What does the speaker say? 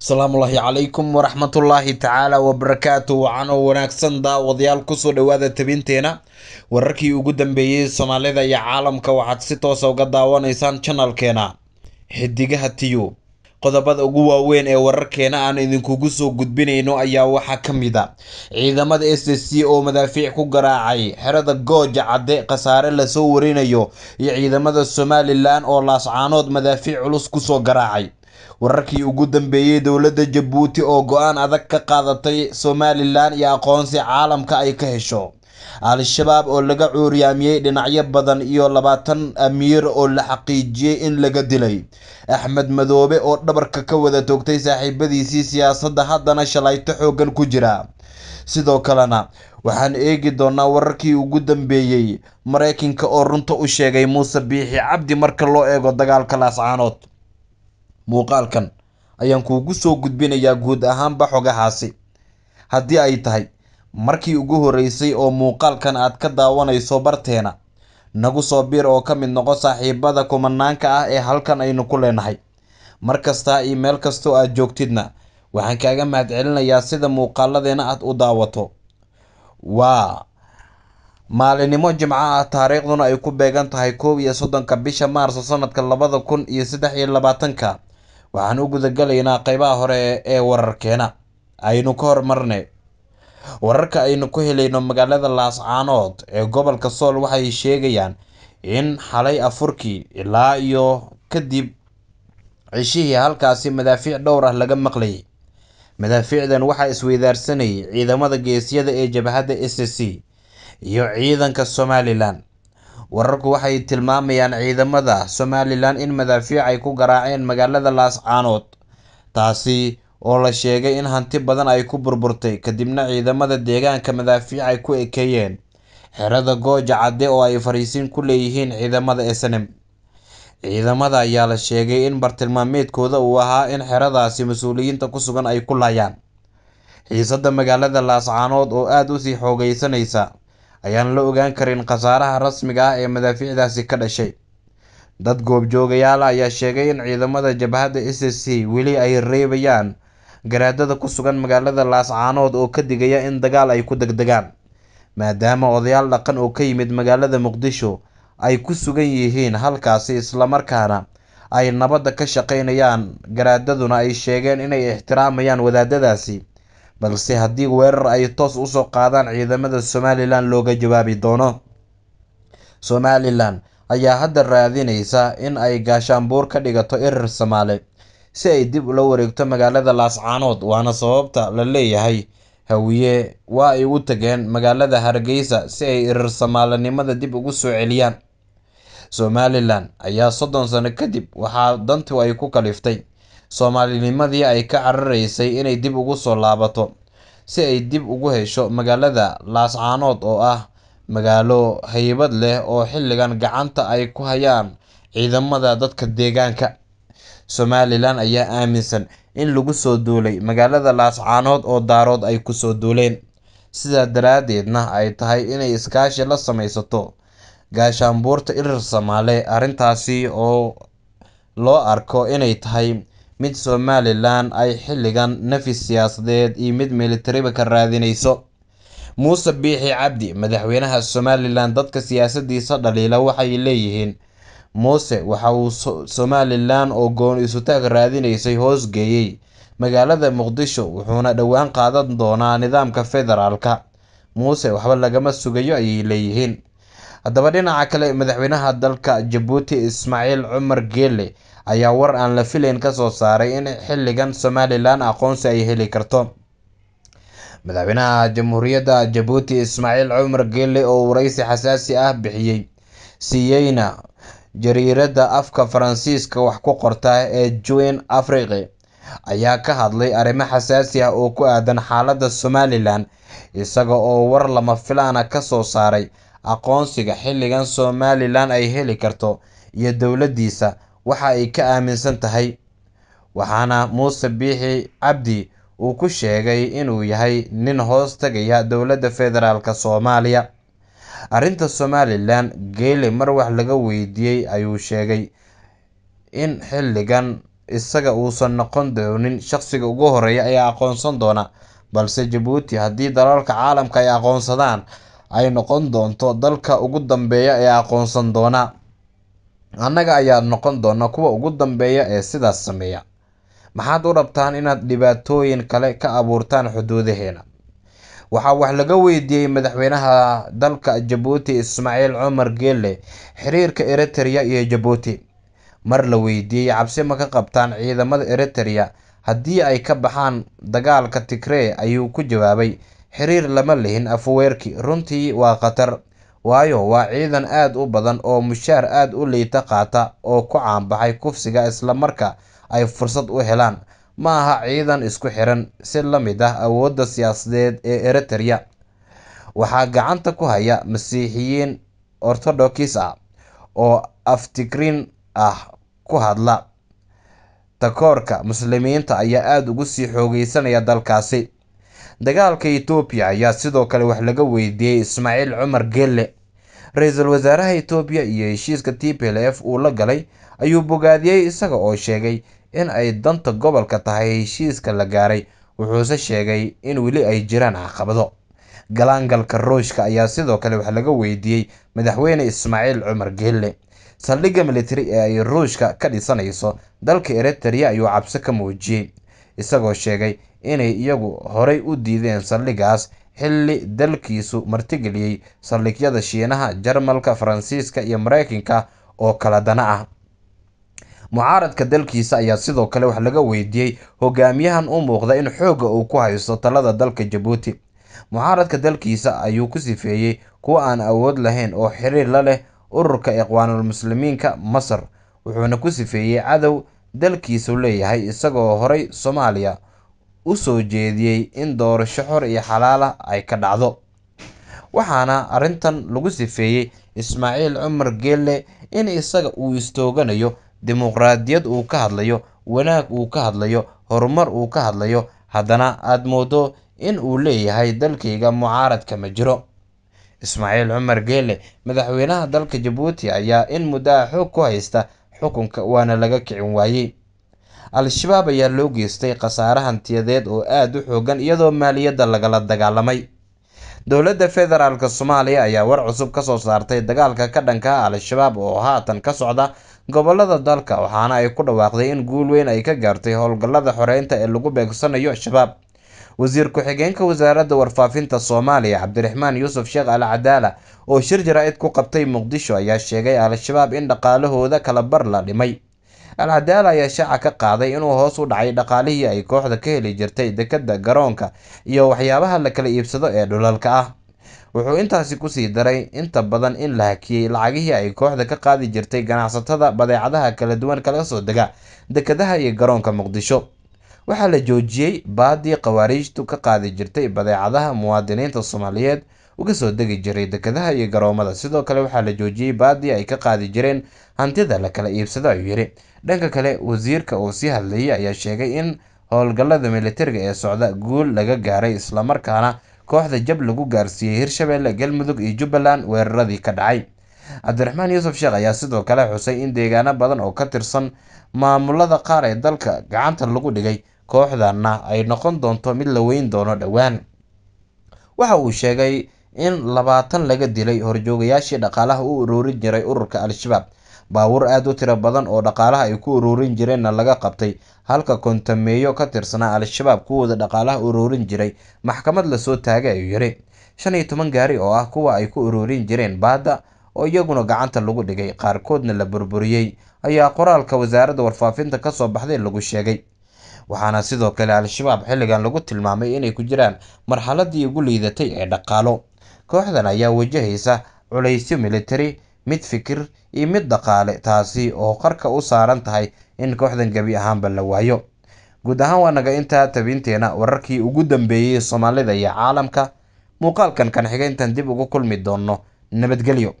asalaamullaahi calaykum waraxmatullaahi tacaala wabarakaatu wacanoo wanaagsan daawadayaal kusoo dhawaada tebinteena wararkii ugu dambeeyey soomaalida iyo caalamka waxaad si toosa ah uga daawanaysaan janalkeena xidigaha tiyu qodobada ugu waaweyn ee wararkeena aan idinkugu soo gudbinayno ayaa waxaa ka mid a ah. ciidamada s s c oo madaafiic ku garaacay xerada gooja cadde khasaare lasoo warinayo iyo ciidamada somalilan oo laascaanood madaafiic culus kusoo garaacay Wararkii ugu dambeeyey dowladda Jabuuti oo go-aan adag ka qaadatay Somalilan iyo aqoonsi caalamka ay ka hesho Al-shabaab oo laga cuuryaamiyey dhinacyo badan iyo labaatan amiir oo la xaqiijiyey in laga dilay Axmed Madoobe oo dhabarka ka wada toogtay saaxiibadiisii siyaasadda haddana shalayto xooggan ku jira sidoo kalena waxaan eegi doonaa wararkii ugu dambeeyey maraykanka oo runta u sheegay Muuse Biixi Cabdi marka loo eego dagaalka laascaanood muuqaalkan ayaan kuugu soo gudbinayaa guud ahaanba xogahaasi haddii ay tahay markii ugu horreysay oo muuqaalkan aad ka daawanayso barteena nagu soo biir oo ka mid noqo saaxiibada kumanaanka ah ee halkan aynu ku leenahay mar kastaa iyo meel kastoo aad joogtidna waxaan kaaga mahadcelinayaa sida muuqaaladeena aad u daawato waa maalinimo jimco ah taariikhduna ay ku beegan tahay koow iyo soddonka bisha maarso sanadka labada kun iyo saddex iyo labaatanka waxaan u guda galaynaa qaybaha hore ee wararkeena aynu ka hormarne wararka aynu ku helayno magaalada laascaanood ee gobolka sool waxay sheegayaan in xalay afurkii ilaa iyo kadib cishihii halkaasi madaafiic dhowr ah laga maqlayay madaafiicdan waxaa isweydaarsanayay ciidamada geesyada ee jabhadda s c iyo ciidanka somalilan wararku waxay tilmaamayaan ciidamada somalilan in madaafiic ay ku garaaceen magaalada laascaanood taasi oo la sheegay in hanti badan ay ku burburtay kadibna ciidamada deegaanka madaafiic ay ku ekeeyeen xerada gooja cadde oo ay fariisiin ku leeyihiin ciidamada snm ciidamada ayaa la sheegay in bartilmaameedkooda uu ahaa in xeradaasi mas-uuliyiinta ku sugan ay ku laayaan xiisadda magaalada laascaanood oo aada usii xoogeysanaysa ayaan la ogaan karin khasaaraha rasmiga ah ee madaafiicdaasi ka dhashay dad goobjoogayaal ah ayaa sheegay in ciidamada jabhadda s s c weli ay reebayaan garaadada ku sugan magaalada laascaanood oo ka digaya in dagaal ay ku degdegaan maadaama odayaal dhaqan oo ka yimid magaalada muqdisho ay ku sugan yihiin halkaasi islamarkaana ay nabadda ka shaqaynayaan garaadaduna ay sheegeen inay ixtiraamayaan wadaadadaasi balse haddii weerar ay toos usoo qaadaan ciidamada somalilan looga jawaabi doono somalilan ayaa hadda raadinaysa in ay gaashaanbuur ka dhigato erer soomaali si ay dib ula wareegto magaalada laascaanood waana sababta la leeyahay hawiye waa ay u tageen magaalada hargeysa si ay erer somaalinimada dib ugu soo celiyaan somalilan ayaa soddon sano kadib waxaa dantu ay ku kaliftay soomaalinimadii ay ka cararaysay inay dib ugu soo laabato si ay dib ugu hesho magaalada laascaanood oo ah magaalo haybad leh oo xilligan gacanta ay ku hayaan ciidamada dadka deegaanka somalilan ayaa aaminsan in lagu soo duulay magaalada laascaanood oo daarood ay kusoo duuleen sidaa daraaddeedna ay tahay inay iskaashi la samaysato gaashaanbuurta irir soomaale arrintaasi oo loo arko inay tahay mid Somalilan ay xilligan nafis siyaasadeed iyo mid militariba ka raadinayso. Muuse Biixi Cabdi madaxweynaha Somalilan dadka siyaasadiisa dhaliila waxay leeyihiin muuse waxa uu Somalilan oo gooni isutaag raadinaysay hoosgeeyay magaalada Muqdisho wuxuuna dhowaan qaadan doonaa nidaamka federaalka muuse waxba lagama sugayo ayay leeyihiin haddaba dhinaca kale madaxweynaha dalka Jabuuti Ismaaciil Cumar Geele ayaa war aan la filayn kasoo saaray in xilligan somalilan aqoonsi ay heli karto madaxweynaha jamhuuriyadda jabuuti ismaaciil cumar geelle oo wareysi xasaasi ah bixiyey siiyeyna jariiradda afka faransiiska wax ku qorta ee juin afriqi ayaa ka hadlay arrimo xasaasi ah oo ku aadan xaaladda somalilan isaga oo war lama filaana ah ka soo saaray aqoonsiga xilligan somalilan ay heli karto iyo dowladdiisa waxa ay ka aaminsan tahay waxaana muuse biixi cabdi uu ku sheegay inuu yahay nin hoos tegaya dowladda federaalk soomaaliya arrinta somalilan geele mar wax laga weydiiyey ayuu sheegay in xilligan isaga uusan noqon doonin shaqsiga ugu horeeya ee aqoonsan doona balse jabuuti haddii dalalka caalamka ay aqoonsadaan ay noqon doonto dalka ugu dambeeya ee aqoonsan doona annaga ayaa noqon doona kuwa ugu dambeeya ee sidaas sameeya maxaad u rabtaan inaad dhibaatooyin kale ka abuurtaan xuduudaheena waxaa wax laga weydiiyey madaxweynaha dalka jabuuti ismaaciil cumar geelle xiriirka eritereya iyo jabuuti mar la weydiiyey cabsi ma ka qabtaan ciidamada eritereya haddii ay ka baxaan dagaalka tigree ayuu ku jawaabay xiriir lama lihin afweerki runtii waa khatar waayo waa ciidan aad u badan oo mushaar aad u liita qaata oo ku caanbaxay kufsiga isla marka ay fursad u helaan ma aha ciidan isku xiran si la mid ah awoodda siyaasadeed ee Eritrea waxaa gacanta ku haya masiixiyiin ortodokis ah oo aftigriin ah ku hadla takoorka muslimiinta ayaa aada ugu sii xoogeysanaya dalkaasi dagaalka etoobiya ayaa sidoo kale wax laga weydiiyey ismaaciil cumar gelle ra-iisul wasaaraha itoobiya iyo heshiiska t p l f uu la galay ayuu bogaadiyey isaga oo sheegay in ay danta gobolka tahay heshiiska la gaaray wuxuuse sheegay in weli ay jiraan caqabado galaangalka ruushka ayaa sidoo kale wax laga weydiiyey madaxweyne ismaaciil cumar gelle saldhigga militari ee ay ruushka ka dhisanayso dalka eritrea ayuu cabsi ka muujiyey isagoo sheegay inay iyagu horay u diideen saldhigaas xilli dalkiisu martigeliyey saldhigyada shiinaha jarmalka faransiiska iyo maraykanka oo kala dana ah mucaaradka dalkiisa ayaa sidoo kale wax laga weydiiyey hogaamiyahan u muuqda in xoogga uu ku haysto talada dalka jabuuti mucaaradka dalkiisa ayuu ku sifeeyey kuwa aan awood lahayn oo xiriir la leh ururka iqwaanulmuslimiinka masar wuxuuna ku sifeeyey cadow dalkiisu leeyahay isagoo horay soomaaliya u soo jeediyay in doorasho xor iyo xalaal ah ay ka dhacdo waxaana arrintan lagu sifeeyey ismaaciil cumar geelle in isaga uu istooganayo dimuqraadiyad uu ka hadlayo wanaag uu ka hadlayo horumar uu ka hadlayo haddana aad moodo in uu leeyahay dalkayga mucaaradka ma jiro ismaaciil cumar geelle madaxweynaha dalka jabuuti ayaa in muddaa xoog ku haysta xukunka waana laga kicin waayey al-shabaab ayaa loo geystay khasaare hantiyadeed oo aada u xoogan iyadoo maaliyadda lagala dagaalamay dowladda federaalk soomaaliya ayaa war cusub ka soo saartay dagaalka ka dhanka al-shabaab oo haatan ka socda gobolada dalka waxaana ay ku dhawaaqday in guul weyn ay ka gaartay howlgallada xoreynta ee lagu beegsanayo shabaab wasiir ku-xigeenka wasaaradda warfaafinta soomaaliya cabdiraxmaan yuusuf sheekh alcadaala oo shir jaraa'id ku qabtay muqdisho ayaa sheegay al-shabaab in dhaqaalahooda kala bar la dhimay alcadaala ayaa shaaca ka qaaday inuu hoos u dhacay dhaqaalihii ay kooxda ka heli jirtay dekedda garoonka iyo waxyaabaha la kala iibsado ee dhulalka ah wuxuu intaasi ku sii daray inta badan in la hakiyey lacagihii ay kooxda ka qaadi jirtay ganacsatada badeecadaha kala duwan kala soo dega dekedaha iyo garoonka muqdisho waxaa la joojiyey baadii khawaariijtu ka qaadi jirtay badeecadaha muwaadiniinta soomaaliyeed uga soo degi jiray dekedaha iyo garoomada sidoo kale waxaa la joojiyey baadii ay ka qaadi jireen hantida la kala iibsado ayuu yidhi dhanka kale wasiirka uu sii hadlayey ayaa sheegay in howlgallada militariga ee socda guul laga gaaray islamarkaana kooxda jab lagu gaarsiiyey hirshabeelle galmudug iyo jubbaland weeraradii ka dhacay cabdiraxmaan yuusuf sheekh ayaa sidoo kale xusay in deegaano badan oo ka tirsan maamulada qaar ee dalka gacanta lagu dhigay kooxdanna ay noqon doonto mid la weyn doono dhowaan waxa uu sheegay in labaatan laga dilay horjoogayaashii dhaqaalaha u uruurin jiray ururka al-shabaab baabuur aada u tiro badan oo dhaqaalaha ay ku uruurin jireenna laga qabtay halka kontameeyo ka tirsanaa al-shabaab kuwooda dhaqaalaha uruurin jiray maxkamad lasoo taagay ayuu yidhi shan iyo toban gaari oo ah kuwa ay ku uruurin jireen baadda oo iyaguna gacanta lagu dhigay qaarkoodna la burburiyey ayaa qoraalka wasaaradda warfaafinta ka soo baxday lagu sheegay waxaana sidoo kale al-shabaab xilligan lagu tilmaamay inay ku jiraan marxaladii ugu liidatay ee dhaqaalo kooxdan ayaa wajahaysa culaysyo militari, mid fikir, iyo mid dhaqaale taasi oo qarka u saaran tahay in kooxdan gebi ahaanba la waayo. Guud ahaan waa naga intaa tabinteena wararkii ugu dambeeyey Soomaalida iyo caalamka. Muuqaalkan kan xigeentan dib ugu kulmi doonno. Nabadgelyo.